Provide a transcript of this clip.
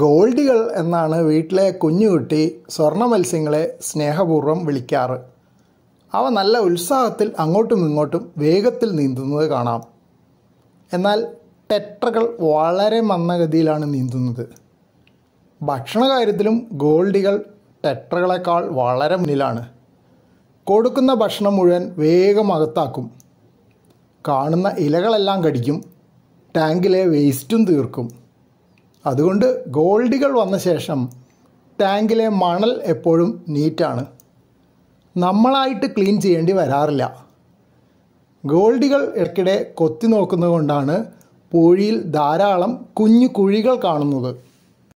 ഗോൾഡികൾ എന്നാണ് വീട്ടിലെ കുഞ്ഞുകുട്ടി സ്വർണ്ണ മത്സ്യങ്ങളെ സ്നേഹപൂർവ്വം വിളിക്കാറ് അവ നല്ല ഉത്സാഹത്തിൽ അങ്ങോട്ടും ഇങ്ങോട്ടും വേഗത്തിൽ നീന്തുന്നത് കാണാം എന്നാൽ ടെട്രകൾ വളരെ മന്ദഗതിയിലാണ് നീന്തുന്നത് ഭക്ഷണ കാര്യത്തിലും ഗോൾഡികൾ ടെട്രകളെക്കാൾ വളരെ മുന്നിലാണ് കൊടുക്കുന്ന ഭക്ഷണം മുഴുവൻ വേഗം അകത്താക്കും കാണുന്ന ഇലകളെല്ലാം കടിക്കും ടാങ്കിലെ വേസ്റ്റും തീർക്കും അതുകൊണ്ട് ഗോൾഡികൾ വന്ന ശേഷം ടാങ്കിലെ മണൽ എപ്പോഴും നീറ്റാണ് നമ്മളായിട്ട് ക്ലീൻ ചെയ്യേണ്ടി വരാറില്ല ഗോൾഡികൾ ഇടയ്ക്കിടെ കൊത്തി നോക്കുന്നത് കൊണ്ടാണ് പൂഴിയിൽ ധാരാളം കുഞ്ഞു കുഴികൾ കാണുന്നത്